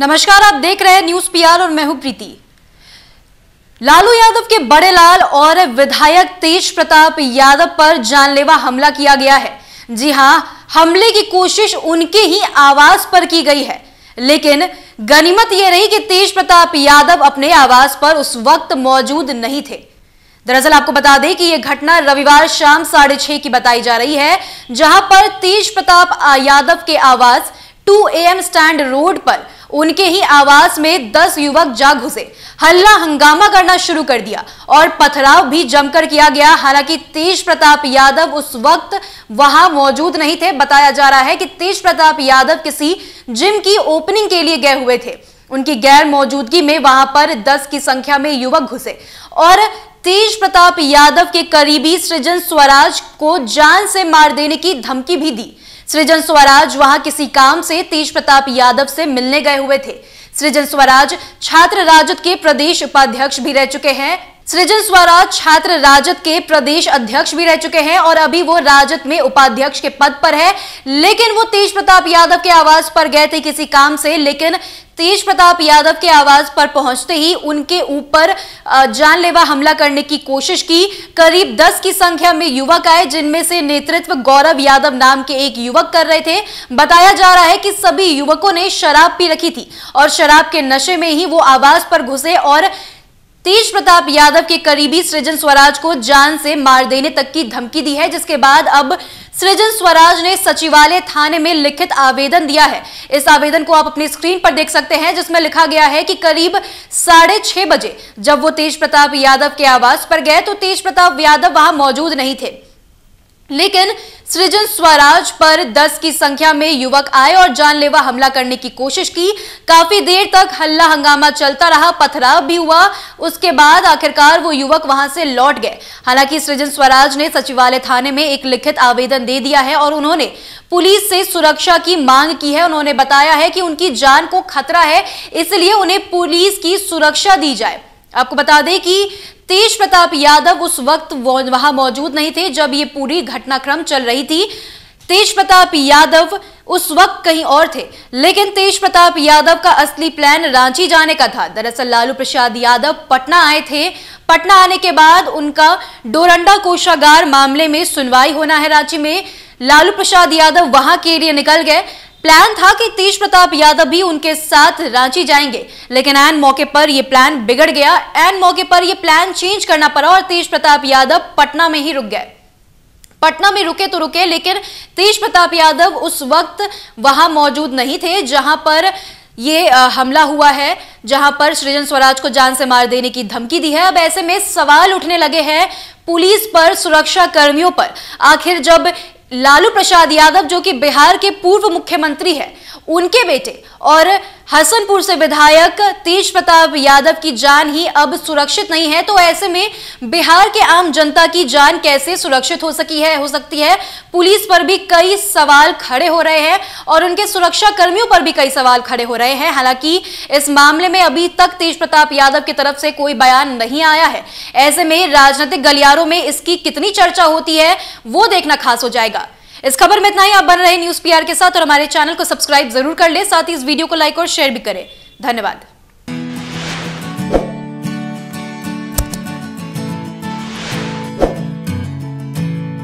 नमस्कार आप देख रहे हैं न्यूज पीआर और मैं हूं प्रीति लालू यादव के बड़े लाल और विधायक तेज प्रताप यादव पर जानलेवा हमला किया गया है जी हां हमले की कोशिश उनके ही आवास पर की गई है लेकिन गनीमत यह रही कि तेज प्रताप यादव अपने आवास पर उस वक्त मौजूद नहीं थे दरअसल आपको बता दें कि यह घटना रविवार शाम साढ़े छह की बताई जा रही है जहां पर तेज प्रताप यादव के आवास 2 एम स्टैंड रोड पर उनके ही आवास में दस युवक जा घुसे हल्ला हंगामा करना शुरू कर दिया और पथराव भी जमकर किया गया हालांकि तेज प्रताप यादव उस वक्त वहां मौजूद नहीं थे बताया जा रहा है कि तेज प्रताप यादव किसी जिम की ओपनिंग के लिए गए हुए थे उनकी गैर मौजूदगी में वहां पर दस की संख्या में युवक घुसे और तेज प्रताप यादव के करीबी सृजन स्वराज को जान से मार देने की धमकी भी दी सृजन स्वराज वहां किसी काम से तेज प्रताप यादव से मिलने गए हुए थे सृजन स्वराज छात्र राजद के प्रदेश उपाध्यक्ष भी रह चुके हैं सृजन स्वराज छात्र राजद के प्रदेश अध्यक्ष भी रह चुके हैं और अभी वो राजद में उपाध्यक्ष के पद पर है लेकिन वो तेज प्रताप यादव के आवास पर गए थे किसी काम से लेकिन तेज प्रताप यादव के आवास पर पहुंचते ही उनके ऊपर जानलेवा हमला करने की कोशिश की करीब 10 की संख्या में युवक आए जिनमें से नेतृत्व गौरव यादव नाम के एक युवक कर रहे थे बताया जा रहा है कि सभी युवकों ने शराब पी रखी थी और शराब के नशे में ही वो आवास पर घुसे और तेज प्रताप यादव के करीबी सृजन स्वराज को जान से मार देने तक की धमकी दी है जिसके बाद अब सृजन स्वराज ने सचिवालय थाने में लिखित आवेदन दिया है इस आवेदन को आप अपनी स्क्रीन पर देख सकते हैं जिसमें लिखा गया है कि करीब साढ़े छह बजे जब वो तेज प्रताप यादव के आवास पर गए तो तेज प्रताप यादव वहां मौजूद नहीं थे लेकिन सृजन स्वराज पर 10 की संख्या में युवक आए और जानलेवा हमला करने की कोशिश की काफी देर तक हल्ला हंगामा चलता रहा पथराव भी हुआ उसके बाद आखिरकार वो युवक वहां से लौट गए हालांकि सृजन स्वराज ने सचिवालय थाने में एक लिखित आवेदन दे दिया है और उन्होंने पुलिस से सुरक्षा की मांग की है उन्होंने बताया है कि उनकी जान को खतरा है इसलिए उन्हें पुलिस की सुरक्षा दी जाए आपको बता दें कि तेज प्रताप यादव उस वक्त वहां मौजूद नहीं थे जब ये पूरी घटनाक्रम चल रही थी तेज प्रताप यादव उस वक्त कहीं और थे लेकिन तेज प्रताप यादव का असली प्लान रांची जाने का था दरअसल लालू प्रसाद यादव पटना आए थे पटना आने के बाद उनका डोरंडा कोषागार मामले में सुनवाई होना है रांची में लालू प्रसाद यादव वहां के लिए निकल गए प्लान था कि तेज प्रताप यादव भी उनके साथ रांची जाएंगे लेकिन एन मौके पर यह प्लान बिगड़ गया एन मौके पर यह प्लान चेंज करना पड़ा और तेज प्रताप यादव पटना में ही रुक गए पटना में रुके तो रुके लेकिन तेज प्रताप यादव उस वक्त वहां मौजूद नहीं थे जहां पर ये हमला हुआ है जहां पर सृजन स्वराज को जान से मार देने की धमकी दी है अब ऐसे में सवाल उठने लगे हैं पुलिस पर सुरक्षा कर्मियों पर आखिर जब लालू प्रसाद यादव जो कि बिहार के पूर्व मुख्यमंत्री हैं उनके बेटे और हसनपुर से विधायक तेज प्रताप यादव की जान ही अब सुरक्षित नहीं है तो ऐसे में बिहार के आम जनता की जान कैसे सुरक्षित हो सकी है हो सकती है पुलिस पर भी कई सवाल खड़े हो रहे हैं और उनके सुरक्षा कर्मियों पर भी कई सवाल खड़े हो रहे हैं हालांकि इस मामले में अभी तक तेज प्रताप यादव की तरफ से कोई बयान नहीं आया है ऐसे में राजनीतिक गलियारों में इसकी कितनी चर्चा होती है वो देखना खास हो जाएगा इस खबर में इतना ही आप बन रहे न्यूज पीआर के साथ और हमारे चैनल को सब्सक्राइब जरूर कर ले साथ ही इस वीडियो को लाइक और शेयर भी करें धन्यवाद